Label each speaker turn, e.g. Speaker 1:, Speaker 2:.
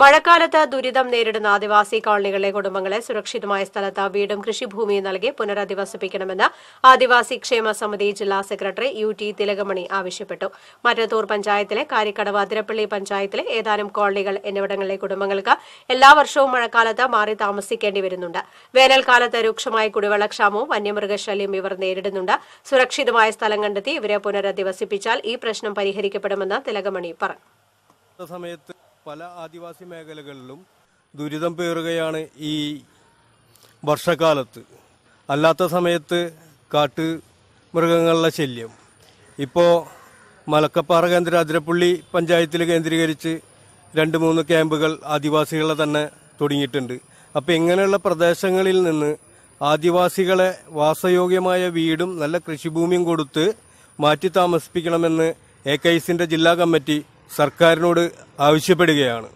Speaker 1: മഴക്കാലത്ത് ദുരിതം നേരിടുന്ന ആദിവാസി കോളനികളിലെ കുടുംബങ്ങളെ സുരക്ഷിതമായ സ്ഥലത്ത് വീടും കൃഷിഭൂമിയും നൽകി പുനരധിവസിപ്പിക്കണമെന്ന് ആദിവാസി ക്ഷേമ സമിതി ജില്ലാ സെക്രട്ടറി യു ടി തിലകമണി ആവശ്യപ്പെട്ടു മറ്റത്തൂർ പഞ്ചായത്തിലെ കാരിക്കടവ് അതിരപ്പള്ളി പഞ്ചായത്തിലെ ഏതാനും കോളനികൾ എന്നിവിടങ്ങളിലെ കുടുംബങ്ങൾക്ക് എല്ലാ വർഷവും മഴക്കാലത്ത് മാറി താമസിക്കേണ്ടി വരുന്നുണ്ട് വേനൽക്കാലത്ത് രൂക്ഷമായ കുടിവെള്ളക്ഷാമവും വന്യമൃഗശല്യം ഇവർ നേരിടുന്നുണ്ട് സുരക്ഷിതമായ സ്ഥലം കണ്ടെത്തി ഇവരെ പുനരധിവസിപ്പിച്ചാൽ ഈ പ്രശ്നം പരിഹരിക്കപ്പെടുമെന്ന് തിലകമണി പറഞ്ഞു
Speaker 2: സമയത്ത് പല ആദിവാസി മേഖലകളിലും ദുരിതം പേറുകയാണ് ഈ വർഷക്കാലത്ത് അല്ലാത്ത സമയത്ത് കാട്ട് മൃഗങ്ങളുടെ ശല്യം ഇപ്പോൾ മലക്കപ്പാറ കേന്ദ്ര അതിരപ്പള്ളി പഞ്ചായത്തിൽ കേന്ദ്രീകരിച്ച് രണ്ട് മൂന്ന് ക്യാമ്പുകൾ ആദിവാസികളെ തന്നെ തുടങ്ങിയിട്ടുണ്ട് അപ്പോൾ ഇങ്ങനെയുള്ള പ്രദേശങ്ങളിൽ നിന്ന് ആദിവാസികളെ വാസയോഗ്യമായ വീടും നല്ല കൃഷിഭൂമിയും കൊടുത്ത് മാറ്റി താമസിപ്പിക്കണമെന്ന് എ കെ ജില്ലാ കമ്മിറ്റി സർക്കാരിനോട് ആവശ്യപ്പെടുകയാണ്